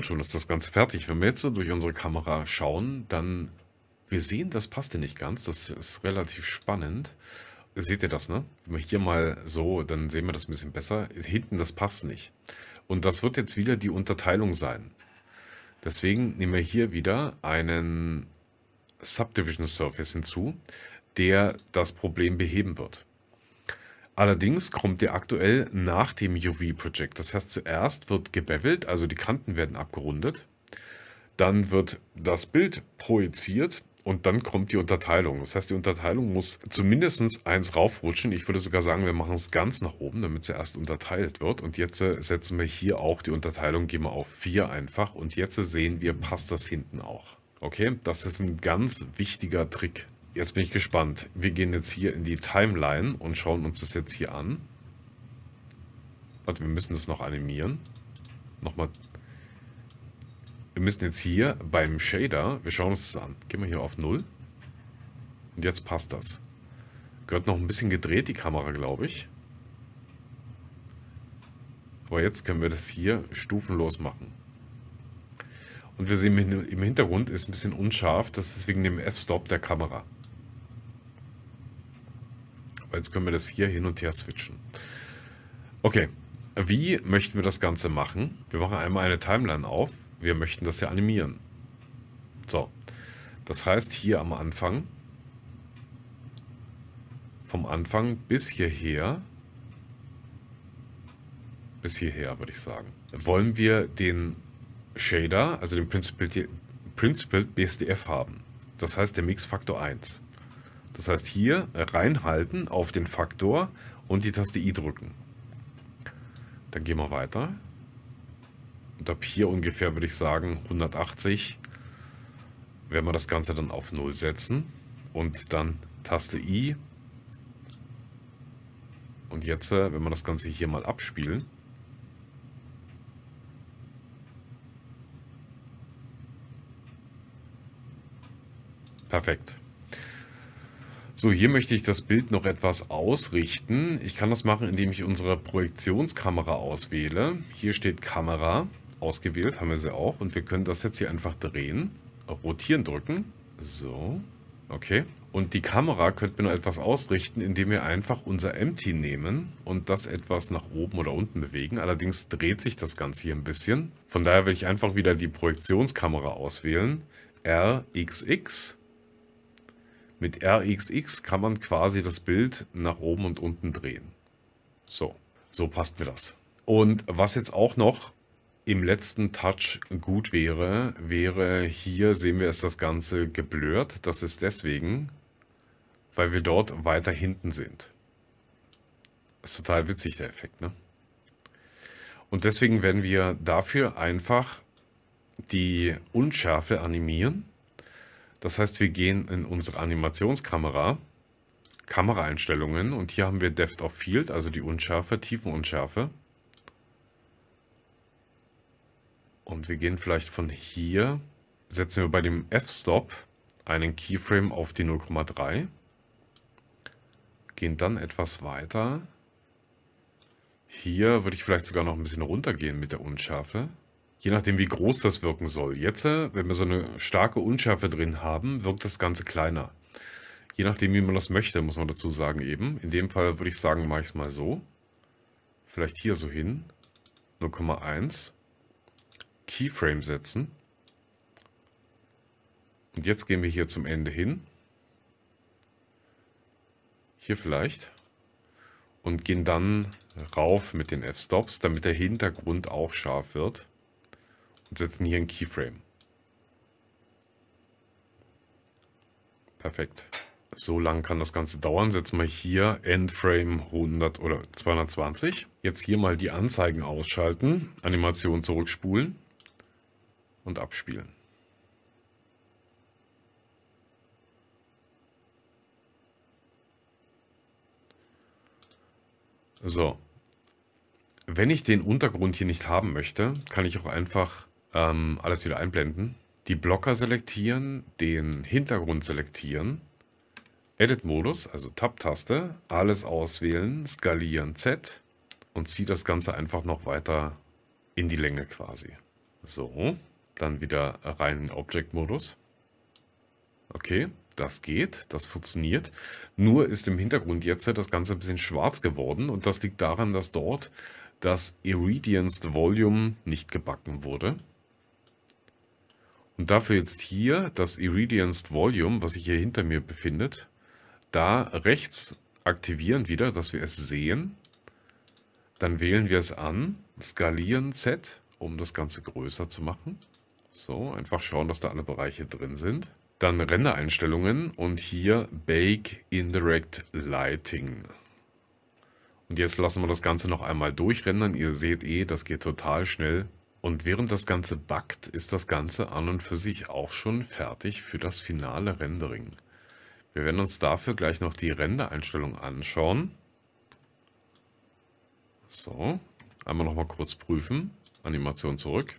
Und schon ist das Ganze fertig. Wenn wir jetzt so durch unsere Kamera schauen, dann... Wir sehen, das passte nicht ganz. Das ist relativ spannend. Seht ihr das, ne? Wenn wir hier mal so, dann sehen wir das ein bisschen besser. Hinten, das passt nicht. Und das wird jetzt wieder die Unterteilung sein. Deswegen nehmen wir hier wieder einen Subdivision Surface hinzu, der das Problem beheben wird. Allerdings kommt der aktuell nach dem UV-Project. Das heißt, zuerst wird gebevelt, also die Kanten werden abgerundet. Dann wird das Bild projiziert und dann kommt die Unterteilung. Das heißt, die Unterteilung muss zumindest eins raufrutschen. Ich würde sogar sagen, wir machen es ganz nach oben, damit sie erst unterteilt wird. Und jetzt äh, setzen wir hier auch die Unterteilung, gehen wir auf 4 einfach. Und jetzt sehen wir, passt das hinten auch. Okay, das ist ein ganz wichtiger Trick. Jetzt bin ich gespannt. Wir gehen jetzt hier in die Timeline und schauen uns das jetzt hier an. Warte, wir müssen das noch animieren. Nochmal. Wir müssen jetzt hier beim Shader, wir schauen uns das an. Gehen wir hier auf 0. Und jetzt passt das. Gehört noch ein bisschen gedreht, die Kamera, glaube ich. Aber jetzt können wir das hier stufenlos machen. Und wir sehen im Hintergrund ist ein bisschen unscharf. Das ist wegen dem F-Stop der Kamera. Jetzt können wir das hier hin und her switchen. Okay, wie möchten wir das Ganze machen? Wir machen einmal eine Timeline auf. Wir möchten das ja animieren. So, das heißt hier am Anfang, vom Anfang bis hierher, bis hierher würde ich sagen, wollen wir den Shader, also den Principal, Principal BSDF haben. Das heißt der Mix Faktor 1. Das heißt hier reinhalten auf den Faktor und die Taste I drücken. Dann gehen wir weiter. Und ab hier ungefähr würde ich sagen 180 werden wir das Ganze dann auf 0 setzen und dann Taste I. Und jetzt, äh, wenn wir das Ganze hier mal abspielen, Perfekt. So, hier möchte ich das Bild noch etwas ausrichten. Ich kann das machen, indem ich unsere Projektionskamera auswähle. Hier steht Kamera ausgewählt, haben wir sie auch. Und wir können das jetzt hier einfach drehen, rotieren drücken. So, okay. Und die Kamera könnten wir noch etwas ausrichten, indem wir einfach unser Empty nehmen und das etwas nach oben oder unten bewegen. Allerdings dreht sich das Ganze hier ein bisschen. Von daher will ich einfach wieder die Projektionskamera auswählen. RXX mit RXX kann man quasi das Bild nach oben und unten drehen. So, so passt mir das. Und was jetzt auch noch im letzten Touch gut wäre, wäre hier, sehen wir, es das Ganze geblurrt. Das ist deswegen, weil wir dort weiter hinten sind. Ist total witzig, der Effekt, ne? Und deswegen werden wir dafür einfach die Unschärfe animieren das heißt, wir gehen in unsere Animationskamera, Kameraeinstellungen und hier haben wir Depth of Field, also die Unschärfe, Tiefenunschärfe. Und wir gehen vielleicht von hier, setzen wir bei dem F-Stop einen Keyframe auf die 0,3. Gehen dann etwas weiter. Hier würde ich vielleicht sogar noch ein bisschen runtergehen mit der Unschärfe. Je nachdem, wie groß das wirken soll. Jetzt, äh, wenn wir so eine starke Unschärfe drin haben, wirkt das Ganze kleiner. Je nachdem, wie man das möchte, muss man dazu sagen eben. In dem Fall würde ich sagen, mache ich es mal so. Vielleicht hier so hin. 0,1. Keyframe setzen. Und jetzt gehen wir hier zum Ende hin. Hier vielleicht. Und gehen dann rauf mit den F-Stops, damit der Hintergrund auch scharf wird und setzen hier einen Keyframe. Perfekt. So lang kann das Ganze dauern. Setzen wir hier Endframe 100 oder 220. Jetzt hier mal die Anzeigen ausschalten, Animation zurückspulen und abspielen. So. Wenn ich den Untergrund hier nicht haben möchte, kann ich auch einfach ähm, alles wieder einblenden, die Blocker selektieren, den Hintergrund selektieren, Edit-Modus, also Tab-Taste, alles auswählen, skalieren Z und ziehe das Ganze einfach noch weiter in die Länge quasi. So, dann wieder rein in Object-Modus. Okay, das geht, das funktioniert. Nur ist im Hintergrund jetzt das Ganze ein bisschen schwarz geworden und das liegt daran, dass dort das Iridianced Volume nicht gebacken wurde. Und dafür jetzt hier das Irradianced Volume, was sich hier hinter mir befindet, da rechts aktivieren wieder, dass wir es sehen. Dann wählen wir es an, skalieren Z, um das Ganze größer zu machen. So, einfach schauen, dass da alle Bereiche drin sind. Dann Rendereinstellungen und hier Bake Indirect Lighting. Und jetzt lassen wir das Ganze noch einmal durchrendern. Ihr seht eh, das geht total schnell. Und während das Ganze backt, ist das Ganze an und für sich auch schon fertig für das finale Rendering. Wir werden uns dafür gleich noch die Rendereinstellung anschauen. So, einmal nochmal kurz prüfen. Animation zurück.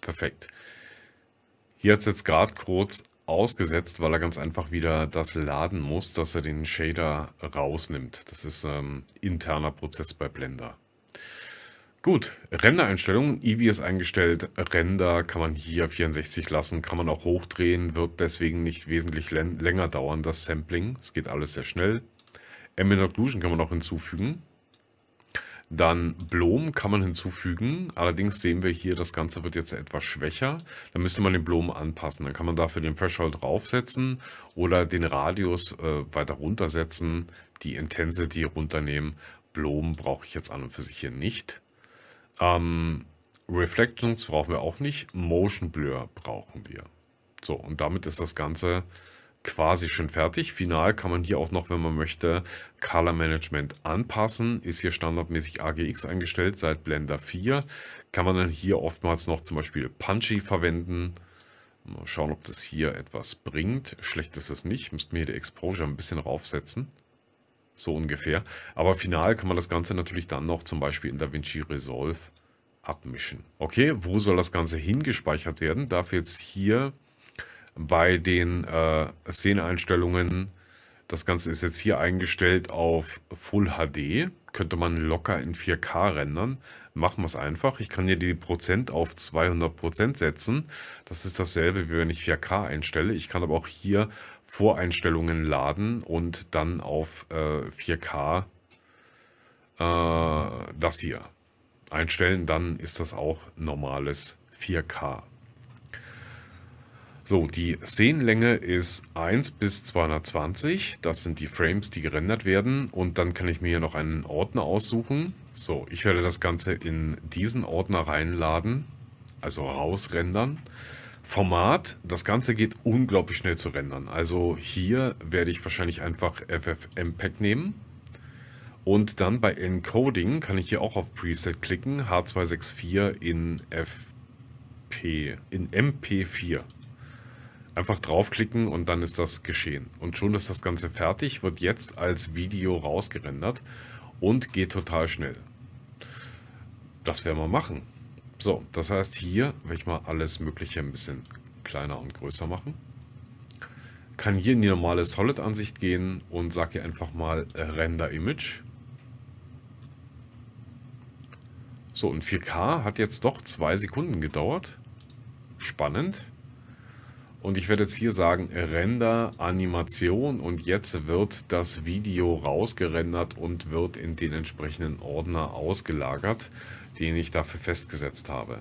Perfekt. Hier hat es jetzt gerade kurz ausgesetzt, weil er ganz einfach wieder das laden muss, dass er den Shader rausnimmt. Das ist ähm, interner Prozess bei Blender. Gut, Rendereinstellungen. Eevee ist eingestellt. Render kann man hier 64 lassen, kann man auch hochdrehen, wird deswegen nicht wesentlich länger dauern, das Sampling. Es geht alles sehr schnell. Ambient Occlusion kann man auch hinzufügen. Dann Blom kann man hinzufügen. Allerdings sehen wir hier, das Ganze wird jetzt etwas schwächer. Dann müsste man den Blom anpassen. Dann kann man dafür den Threshold draufsetzen oder den Radius äh, weiter runtersetzen, die Intensity runternehmen. Blom brauche ich jetzt an und für sich hier nicht. Ähm, Reflections brauchen wir auch nicht. Motion Blur brauchen wir. So, und damit ist das Ganze quasi schon fertig. Final kann man hier auch noch, wenn man möchte, Color Management anpassen. Ist hier standardmäßig AGX eingestellt seit Blender 4. Kann man dann hier oftmals noch zum Beispiel Punchy verwenden. Mal schauen, ob das hier etwas bringt. Schlecht ist es nicht. Müsste mir hier die Exposure ein bisschen raufsetzen. So ungefähr. Aber final kann man das Ganze natürlich dann noch zum Beispiel in DaVinci Resolve abmischen. Okay, wo soll das Ganze hingespeichert werden? Dafür jetzt hier bei den äh, Szeneinstellungen. Das Ganze ist jetzt hier eingestellt auf Full HD. Könnte man locker in 4K rendern. Machen wir es einfach. Ich kann hier die Prozent auf 200% setzen. Das ist dasselbe, wie wenn ich 4K einstelle. Ich kann aber auch hier Voreinstellungen laden und dann auf äh, 4K äh, das hier einstellen. Dann ist das auch normales 4K. So, die Szenenlänge ist 1 bis 220. Das sind die Frames, die gerendert werden. Und dann kann ich mir hier noch einen Ordner aussuchen. So, ich werde das Ganze in diesen Ordner reinladen. Also rausrendern. Format, das Ganze geht unglaublich schnell zu rendern. Also hier werde ich wahrscheinlich einfach FFmpeg nehmen. Und dann bei Encoding kann ich hier auch auf Preset klicken. H264 in FP, in MP4. Einfach draufklicken und dann ist das geschehen. Und schon ist das Ganze fertig, wird jetzt als Video rausgerendert und geht total schnell. Das werden wir machen. So, das heißt hier werde ich mal alles mögliche ein bisschen kleiner und größer machen. Kann hier in die normale Solid-Ansicht gehen und sage hier einfach mal Render Image. So, und 4K hat jetzt doch zwei Sekunden gedauert. Spannend. Und ich werde jetzt hier sagen, Render Animation und jetzt wird das Video rausgerendert und wird in den entsprechenden Ordner ausgelagert, den ich dafür festgesetzt habe.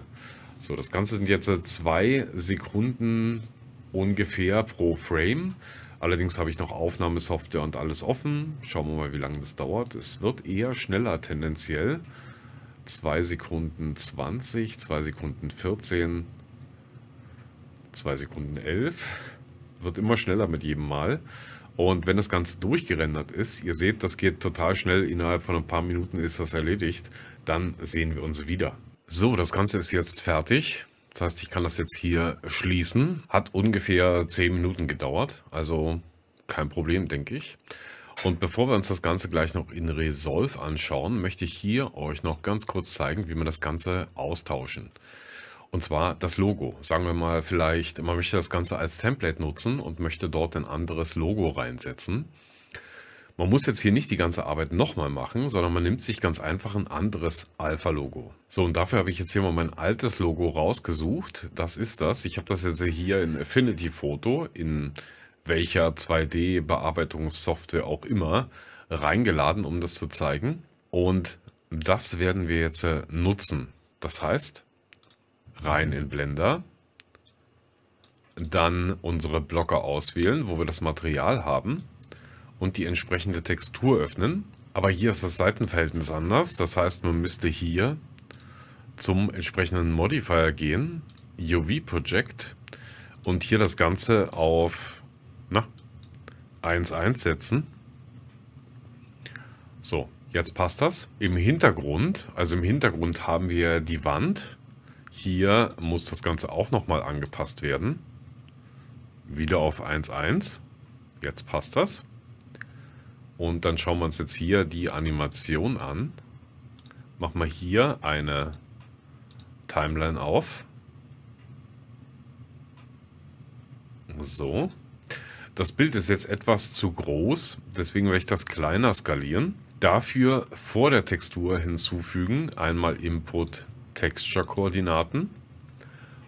So, das Ganze sind jetzt zwei Sekunden ungefähr pro Frame. Allerdings habe ich noch Aufnahmesoftware und alles offen. Schauen wir mal, wie lange das dauert. Es wird eher schneller tendenziell. 2 Sekunden 20, 2 Sekunden 14, 2 Sekunden 11. Wird immer schneller mit jedem Mal. Und wenn das Ganze durchgerendert ist, ihr seht, das geht total schnell, innerhalb von ein paar Minuten ist das erledigt, dann sehen wir uns wieder. So, das Ganze ist jetzt fertig. Das heißt, ich kann das jetzt hier schließen. Hat ungefähr 10 Minuten gedauert, also kein Problem, denke ich. Und bevor wir uns das Ganze gleich noch in Resolve anschauen, möchte ich hier euch noch ganz kurz zeigen, wie wir das Ganze austauschen. Und zwar das Logo. Sagen wir mal vielleicht, man möchte das Ganze als Template nutzen und möchte dort ein anderes Logo reinsetzen. Man muss jetzt hier nicht die ganze Arbeit nochmal machen, sondern man nimmt sich ganz einfach ein anderes Alpha-Logo. So, und dafür habe ich jetzt hier mal mein altes Logo rausgesucht. Das ist das. Ich habe das jetzt hier in Affinity Photo, in welcher 2D-Bearbeitungssoftware auch immer, reingeladen, um das zu zeigen. Und das werden wir jetzt äh, nutzen. Das heißt, rein in Blender. Dann unsere Blocke auswählen, wo wir das Material haben und die entsprechende Textur öffnen. Aber hier ist das Seitenverhältnis anders. Das heißt, man müsste hier zum entsprechenden Modifier gehen, UV Project und hier das Ganze auf 1.1 setzen. So, jetzt passt das. Im Hintergrund, also im Hintergrund haben wir die Wand hier muss das Ganze auch nochmal angepasst werden. Wieder auf 1.1. Jetzt passt das. Und dann schauen wir uns jetzt hier die Animation an. Machen wir hier eine Timeline auf. So. Das Bild ist jetzt etwas zu groß, deswegen werde ich das kleiner skalieren. Dafür vor der Textur hinzufügen, einmal Input Texture-Koordinaten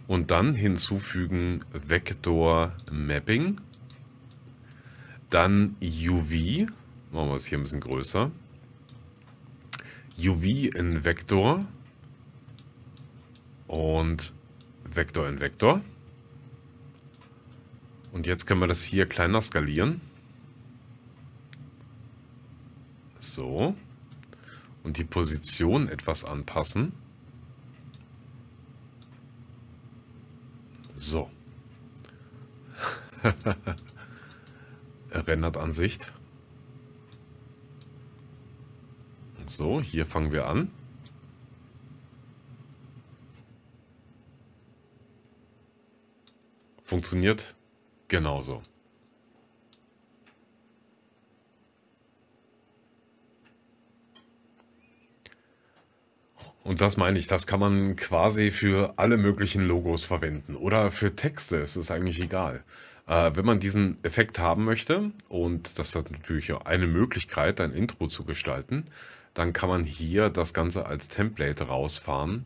und dann hinzufügen Vektor Mapping. Dann UV, machen wir es hier ein bisschen größer. UV in Vektor und Vektor in Vektor. Und jetzt können wir das hier kleiner skalieren. So. Und die Position etwas anpassen. So. Rendert Ansicht. So, hier fangen wir an. Funktioniert genauso. Und das meine ich, das kann man quasi für alle möglichen Logos verwenden oder für Texte, es ist eigentlich egal. Äh, wenn man diesen Effekt haben möchte, und das ist natürlich eine Möglichkeit, ein Intro zu gestalten, dann kann man hier das Ganze als Template rausfahren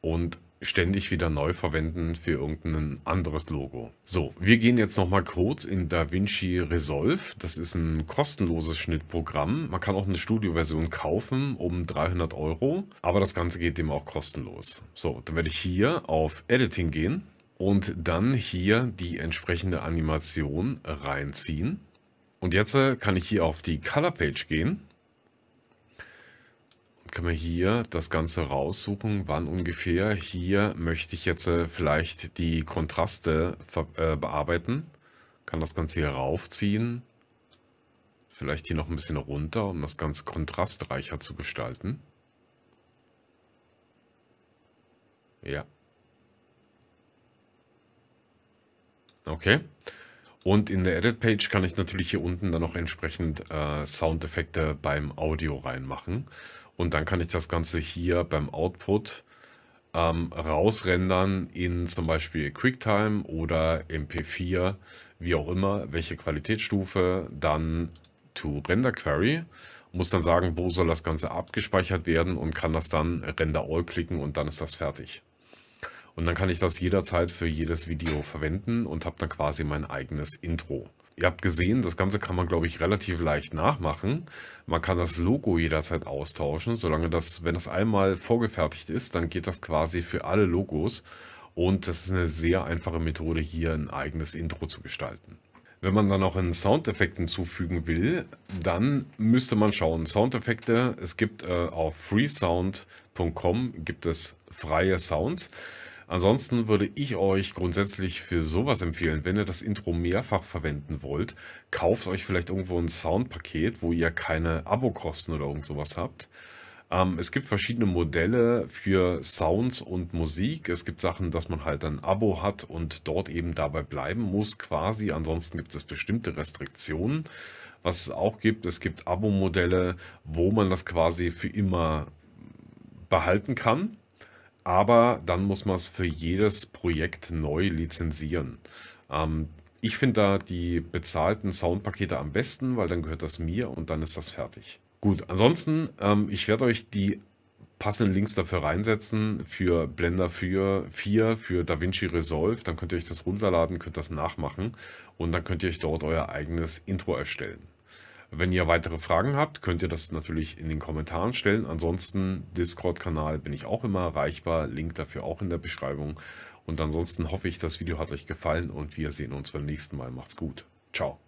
und ständig wieder neu verwenden für irgendein anderes Logo. So, wir gehen jetzt nochmal kurz in DaVinci Resolve. Das ist ein kostenloses Schnittprogramm. Man kann auch eine Studio-Version kaufen um 300 Euro, aber das Ganze geht dem auch kostenlos. So, dann werde ich hier auf Editing gehen und dann hier die entsprechende Animation reinziehen. Und jetzt äh, kann ich hier auf die Color Page gehen kann man hier das Ganze raussuchen, wann ungefähr. Hier möchte ich jetzt äh, vielleicht die Kontraste äh, bearbeiten. Kann das Ganze hier raufziehen. Vielleicht hier noch ein bisschen runter, um das Ganze kontrastreicher zu gestalten. Ja. Okay. Und in der Edit-Page kann ich natürlich hier unten dann noch entsprechend äh, Soundeffekte beim Audio reinmachen. Und dann kann ich das Ganze hier beim Output ähm, rausrendern in zum Beispiel QuickTime oder MP4, wie auch immer, welche Qualitätsstufe, dann to Render Query, muss dann sagen, wo soll das Ganze abgespeichert werden und kann das dann Render All klicken und dann ist das fertig. Und dann kann ich das jederzeit für jedes Video verwenden und habe dann quasi mein eigenes Intro. Ihr habt gesehen, das Ganze kann man, glaube ich, relativ leicht nachmachen. Man kann das Logo jederzeit austauschen, solange das, wenn das einmal vorgefertigt ist, dann geht das quasi für alle Logos. Und das ist eine sehr einfache Methode, hier ein eigenes Intro zu gestalten. Wenn man dann auch einen Soundeffekt hinzufügen will, dann müsste man schauen. Soundeffekte, es gibt äh, auf freesound.com gibt es freie Sounds. Ansonsten würde ich euch grundsätzlich für sowas empfehlen, wenn ihr das Intro mehrfach verwenden wollt, kauft euch vielleicht irgendwo ein Soundpaket, wo ihr keine Abokosten oder irgend sowas habt. Ähm, es gibt verschiedene Modelle für Sounds und Musik. Es gibt Sachen, dass man halt ein Abo hat und dort eben dabei bleiben muss quasi. Ansonsten gibt es bestimmte Restriktionen. Was es auch gibt, es gibt Abo-Modelle, wo man das quasi für immer behalten kann aber dann muss man es für jedes Projekt neu lizenzieren. Ähm, ich finde da die bezahlten Soundpakete am besten, weil dann gehört das mir und dann ist das fertig. Gut, ansonsten, ähm, ich werde euch die passenden Links dafür reinsetzen, für Blender für 4, für DaVinci Resolve. Dann könnt ihr euch das runterladen, könnt das nachmachen und dann könnt ihr euch dort euer eigenes Intro erstellen. Wenn ihr weitere Fragen habt, könnt ihr das natürlich in den Kommentaren stellen. Ansonsten Discord-Kanal bin ich auch immer erreichbar. Link dafür auch in der Beschreibung. Und ansonsten hoffe ich, das Video hat euch gefallen und wir sehen uns beim nächsten Mal. Macht's gut. Ciao.